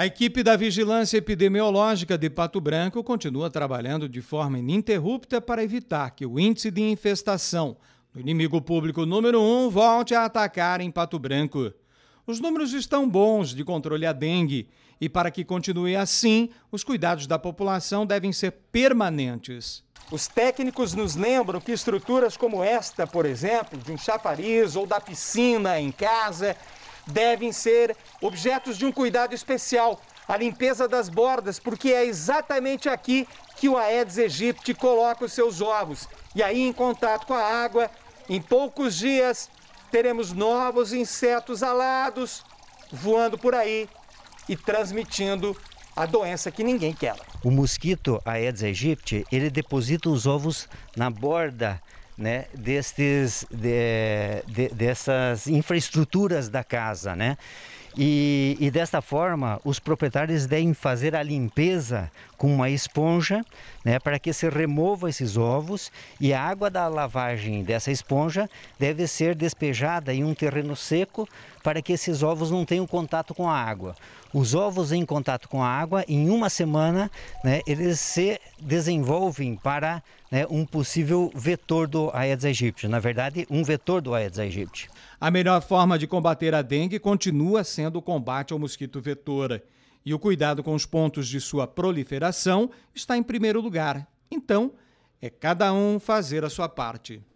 A equipe da Vigilância Epidemiológica de Pato Branco continua trabalhando de forma ininterrupta para evitar que o índice de infestação do inimigo público número 1 um volte a atacar em Pato Branco. Os números estão bons de controle à dengue e, para que continue assim, os cuidados da população devem ser permanentes. Os técnicos nos lembram que estruturas como esta, por exemplo, de um chafariz ou da piscina em casa, devem ser objetos de um cuidado especial, a limpeza das bordas, porque é exatamente aqui que o Aedes aegypti coloca os seus ovos. E aí, em contato com a água, em poucos dias, teremos novos insetos alados voando por aí e transmitindo a doença que ninguém quer. O mosquito Aedes aegypti, ele deposita os ovos na borda né, destes, de, de, dessas infraestruturas da casa, né? E, e desta forma, os proprietários devem fazer a limpeza com uma esponja, né, para que se remova esses ovos e a água da lavagem dessa esponja deve ser despejada em um terreno seco para que esses ovos não tenham contato com a água. Os ovos em contato com a água, em uma semana, né, eles se desenvolvem para né, um possível vetor do Aedes aegypti. Na verdade, um vetor do Aedes aegypti. A melhor forma de combater a dengue continua sendo o combate ao mosquito vetora. E o cuidado com os pontos de sua proliferação está em primeiro lugar. Então, é cada um fazer a sua parte.